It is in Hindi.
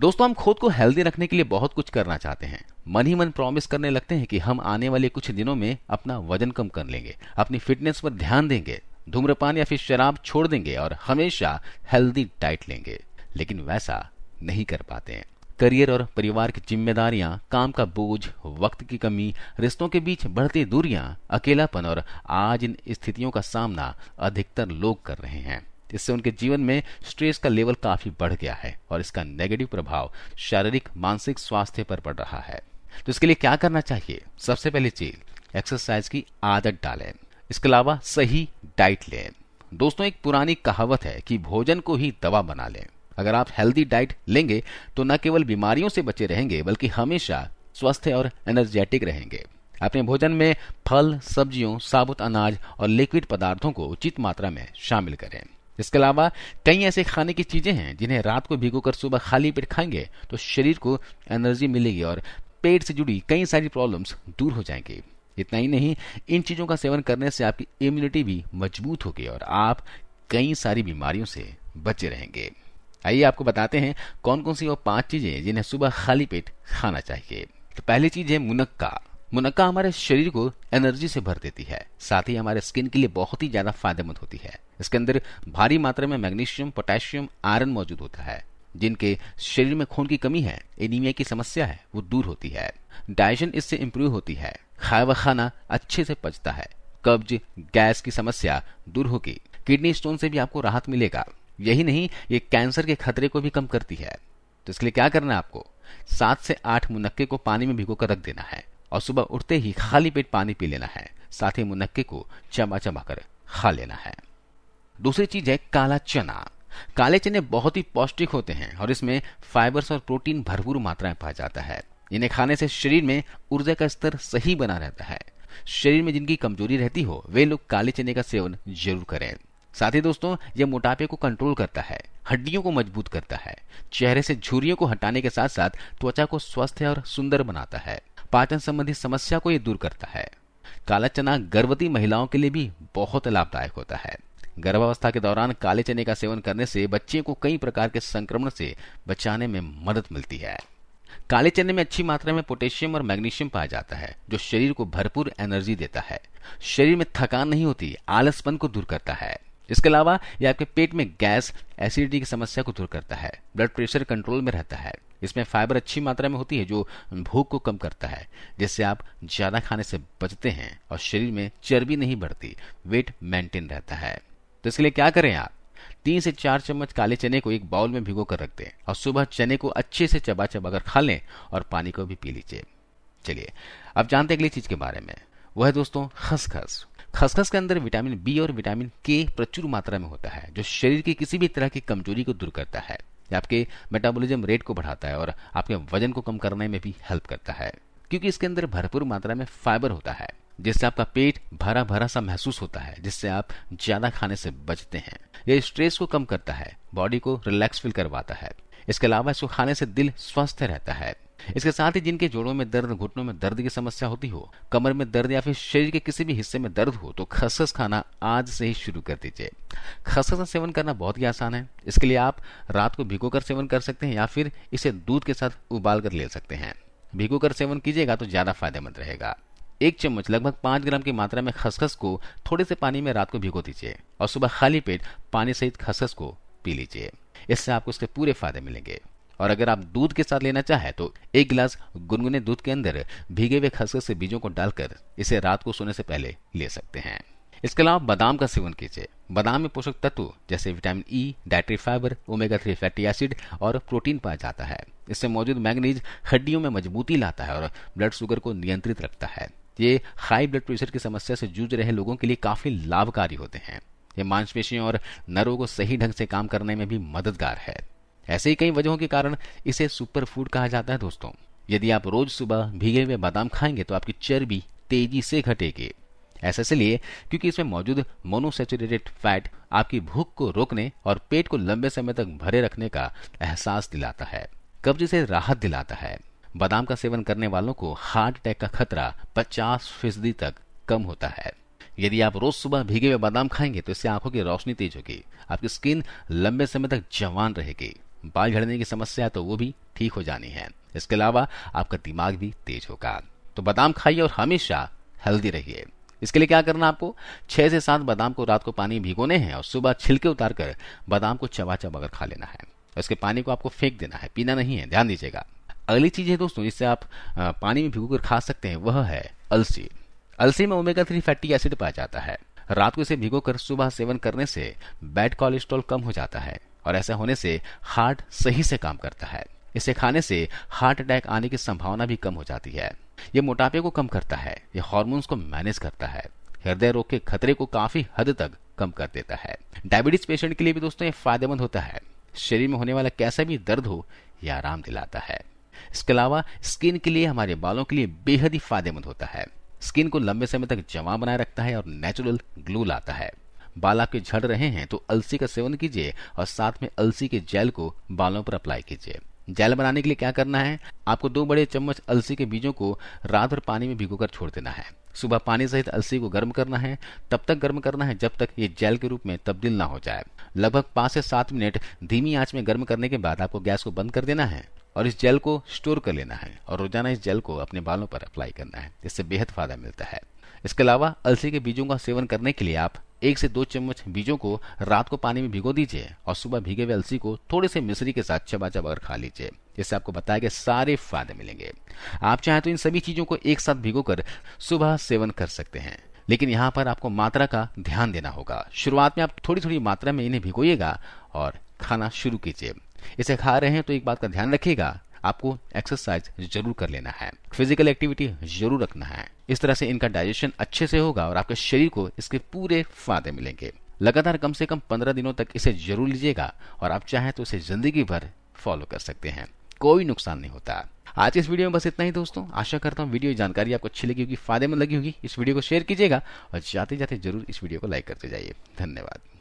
दोस्तों हम खुद को हेल्दी रखने के लिए बहुत कुछ करना चाहते हैं मन ही मन प्रॉमिस करने लगते हैं कि हम आने वाले कुछ दिनों में अपना वजन कम कर लेंगे अपनी फिटनेस पर ध्यान देंगे धूम्रपान या फिर शराब छोड़ देंगे और हमेशा हेल्दी डाइट लेंगे लेकिन वैसा नहीं कर पाते हैं करियर और परिवार की जिम्मेदारियां काम का बोझ वक्त की कमी रिश्तों के बीच बढ़ती दूरियां अकेलापन और आज इन स्थितियों का सामना अधिकतर लोग कर रहे हैं इससे उनके जीवन में स्ट्रेस का लेवल काफी बढ़ गया है और इसका नेगेटिव प्रभाव शारीरिक मानसिक स्वास्थ्य पर पड़ रहा है तो इसके लिए क्या करना चाहिए सबसे पहली चीज एक्सरसाइज की आदत डालें इसके अलावा सही डाइट लें दोस्तों एक पुरानी कहावत है कि भोजन को ही दवा बना लें अगर आप हेल्दी डाइट लेंगे तो न केवल बीमारियों से बचे रहेंगे बल्कि हमेशा स्वस्थ और एनर्जेटिक रहेंगे अपने भोजन में फल सब्जियों साबुत अनाज और लिक्विड पदार्थों को उचित मात्रा में शामिल करें इसके अलावा कई ऐसे खाने की चीज़ें हैं जिन्हें रात को भिगोकर सुबह खाली पेट खाएंगे तो शरीर को एनर्जी मिलेगी और पेट से जुड़ी कई सारी प्रॉब्लम्स दूर हो जाएंगी इतना ही नहीं इन चीज़ों का सेवन करने से आपकी इम्यूनिटी भी मजबूत होगी और आप कई सारी बीमारियों से बचे रहेंगे आइए आपको बताते हैं कौन कौन सी वो पांच चीज़ें जिन्हें सुबह खाली पेट खाना चाहिए तो पहली चीज़ है मुनक्का मुनक्का हमारे शरीर को एनर्जी से भर देती है साथ ही हमारे स्किन के लिए बहुत ही ज्यादा फायदेमंद होती है इसके अंदर भारी मात्रा में मैग्नीशियम पोटेशियम आयरन मौजूद होता है जिनके शरीर में खून की कमी है एनीमिया की समस्या है वो दूर होती है डाइजन इससे इम्प्रूव होती है खाया खाना अच्छे से पचता है कब्ज गैस की समस्या दूर होगी किडनी स्टोन से भी आपको राहत मिलेगा यही नहीं ये कैंसर के खतरे को भी कम करती है तो इसके लिए क्या करना है आपको सात से आठ मुनक्के को पानी में भिगो कर रख देना है और सुबह उठते ही खाली पेट पानी पी लेना है साथ ही मुनक्के को चबा चबा कर खा लेना है दूसरी चीज है काला चना काले चने बहुत ही पौष्टिक होते हैं और इसमें फाइबर्स और प्रोटीन भरपूर मात्रा में पाया जाता है इन्हें खाने से शरीर में ऊर्जा का स्तर सही बना रहता है शरीर में जिनकी कमजोरी रहती हो वे लोग काले चने का सेवन जरूर करें साथ ही दोस्तों यह मोटापे को कंट्रोल करता है हड्डियों को मजबूत करता है चेहरे से झुरियों को हटाने के साथ साथ त्वचा को स्वस्थ और सुंदर बनाता है पाचन संबंधी समस्या को ये दूर करता है काला चना गर्भवती महिलाओं के लिए भी बहुत लाभदायक होता है गर्भावस्था के दौरान काले चने का सेवन करने से बच्चे को कई प्रकार के संक्रमण से बचाने में मदद मिलती है काले चने में अच्छी मात्रा में पोटेशियम और मैग्नीशियम पाया जाता है जो शरीर को भरपूर एनर्जी देता है शरीर में थकान नहीं होती आलसपन को दूर करता है इसके अलावा यह आपके पेट में गैस एसिडिटी की समस्या को दूर करता है ब्लड प्रेशर कंट्रोल में रहता है इसमें फाइबर अच्छी मात्रा में होती है जो भूख को कम करता है जिससे आप ज्यादा खाने से बचते हैं और शरीर में चर्बी नहीं बढ़ती वेट मेंटेन रहता है तो इसके लिए क्या करें आप तीन से चार चम्मच काले चने को एक बाउल में भिगो कर रख दें और सुबह चने को अच्छे से चबा चबा कर खा लें और पानी को भी पी लीजिए चलिए अब जानते हैं अगली चीज के बारे में वह है दोस्तों खसखस खसखस के अंदर विटामिन बी और विटामिन के प्रचुर मात्रा में होता है जो शरीर की किसी भी तरह की कमजोरी को दूर करता है आपके मेटाबॉलिज्म रेट को बढ़ाता है और आपके वजन को कम करने में भी हेल्प करता है क्योंकि इसके अंदर भरपूर मात्रा में फाइबर होता है जिससे आपका पेट भरा भरा सा महसूस होता है जिससे आप ज्यादा खाने से बचते हैं यह स्ट्रेस को कम करता है बॉडी को रिलैक्स फील करवाता है इसके अलावा इसको खाने से दिल स्वस्थ रहता है इसके साथ ही जिनके जोड़ों में दर्द घुटनों में दर्द की समस्या होती हो कमर में दर्द या फिर शरीर के किसी भी हिस्से में दर्द हो तो खसखस खाना आज से ही शुरू कर दीजिए खसखस का सेवन करना बहुत ही आसान है इसके लिए आप रात को भिगो कर सेवन कर सकते हैं या फिर इसे दूध के साथ उबाल कर ले सकते हैं भिगो कर सेवन कीजिएगा तो ज्यादा फायदेमंद रहेगा एक चम्मच लगभग पांच ग्राम की मात्रा में खसखस को थोड़े से पानी में रात को भिगो दीजिए और सुबह खाली पेट पानी सहित खसखस को पी लीजिए इससे आपको इसके पूरे फायदे मिलेंगे और अगर आप दूध के साथ लेना चाहें तो एक गिलास गुनगुने दूध के अंदर भीगे हुए खसखस के बीजों को डालकर इसे रात को सोने से पहले ले सकते हैं इसके अलावा बादाम का सेवन कीजिए बादाम में पोषक तत्व जैसे vitamin E e, dietary fibre omega three fatty acid और प्रोटीन पाया जाता है इससे मौजूद मैग्नीज हड्डियों में मजबूती लाता है और ब्लड शुगर को नियंत्रित रखता है ये हाई ब्लड प्रेशर की समस्या से जूझ रहे लोगों के लिए काफी लाभकारी होते हैं ये मांसपेशियों और नरों को सही ढंग से काम करने में भी मददगार है ऐसे ही कई वजहों के कारण इसे सुपर फूड कहा जाता है दोस्तों यदि आप रोज सुबह भीगे हुए बादाम खाएंगे तो आपकी चर्बी तेजी से घटेगी ऐसा इसलिए क्योंकि इसमें मौजूद मोनोसेचुरेटेड फैट आपकी भूख को रोकने और पेट को लंबे समय तक भरे रखने का एहसास दिलाता है कब्ज से राहत दिलाता है बादाम का सेवन करने वालों को हार्ट अटैक का खतरा 50 फीसदी तक कम होता है यदि आप रोज सुबह भीगे हुए बादाम खाएंगे तो इससे आंखों की रोशनी तेज होगी आपकी स्किन लंबे समय तक जवान रहेगी बाल झड़ने की समस्या है तो वो भी ठीक हो जानी है इसके अलावा आपका दिमाग भी तेज होगा तो बादाम खाइए और हमेशा हेल्दी रहिए इसके लिए क्या करना आपको छह से सात बादाम को रात को पानी भिगोने हैं और सुबह छिलके उतार कर बादाम को चबा चबाकर खा लेना है तो इसके पानी को आपको फेंक देना है पीना नहीं है ध्यान दीजिएगा अगली चीज है दोस्तों जिससे आप पानी में भिगो खा सकते हैं वह है अलसी अलसी में ओमेगा थ्री फैटी एसिड पाया जाता है रात को इसे भिगो कर सुबह सेवन करने से बैड कोलेस्ट्रॉल कम हो जाता है और ऐसा होने से हार्ट सही से काम करता है इसे खाने से हार्ट अटैक आने की संभावना भी कम हो जाती है ये मोटापे को कम करता है ये हॉर्मोन्स को मैनेज करता है हृदय रोग के खतरे को काफी हद तक कम कर देता है डायबिटीज पेशेंट के लिए भी दोस्तों ये फायदेमंद होता है शरीर में होने वाला कैसा भी दर्द हो यह आराम दिलाता है इसके अलावा स्किन के लिए हमारे बालों के लिए बेहद ही फायदेमंद होता है स्किन को लंबे समय तक जमा बनाए रखता है और नेचुरल ग्लू लाता है बाल आपके झड़ रहे हैं तो अलसी का सेवन कीजिए और साथ में अलसी के जेल को बालों पर अप्लाई कीजिए जेल बनाने के लिए क्या करना है आपको दो बड़े चम्मच अलसी के बीजों को रात भर पानी में भिगोकर छोड़ देना है सुबह पानी सहित अलसी को गर्म करना है तब तक गर्म करना है जब तक ये जेल के रूप में तब्दील ना हो जाए लगभग पाँच से सात मिनट धीमी आंच में गर्म करने के बाद आपको गैस को बंद कर देना है और इस जेल को स्टोर कर लेना है और रोजाना इस जेल को अपने बालों पर अप्लाई करना है इससे बेहद फायदा मिलता है इसके अलावा अलसी के बीजों का सेवन करने के लिए आप एक से दो चम्मच बीजों को रात को पानी में भिगो दीजिए और सुबह भीगे हुए अलसी को थोड़े से मिश्री के साथ चबा चबा कर खा लीजिए इससे आपको बताया गया सारे फायदे मिलेंगे आप चाहे तो इन सभी चीजों को एक साथ भिगो कर सुबह सेवन कर सकते हैं लेकिन यहाँ पर आपको मात्रा का ध्यान देना होगा शुरुआत में आप थोड़ी थोड़ी मात्रा में इन्हें भिगोइएगा और खाना शुरू कीजिए इसे खा रहे हैं तो एक बात का ध्यान रखिएगा आपको एक्सरसाइज जरूर कर लेना है फिजिकल एक्टिविटी जरूर रखना है इस तरह से इनका डाइजेशन अच्छे से होगा और आपके शरीर को इसके पूरे फायदे मिलेंगे लगातार कम से कम पंद्रह दिनों तक इसे जरूर लीजिएगा और आप चाहें तो इसे जिंदगी भर फॉलो कर सकते हैं कोई नुकसान नहीं होता आज इस वीडियो में बस इतना ही दोस्तों आशा करता हूँ वीडियो जानकारी आपको अच्छी लगी होगी फायदेमंद लगी होगी इस वीडियो को शेयर कीजिएगा और जाते जाते जरूर इस वीडियो को लाइक करते जाइए धन्यवाद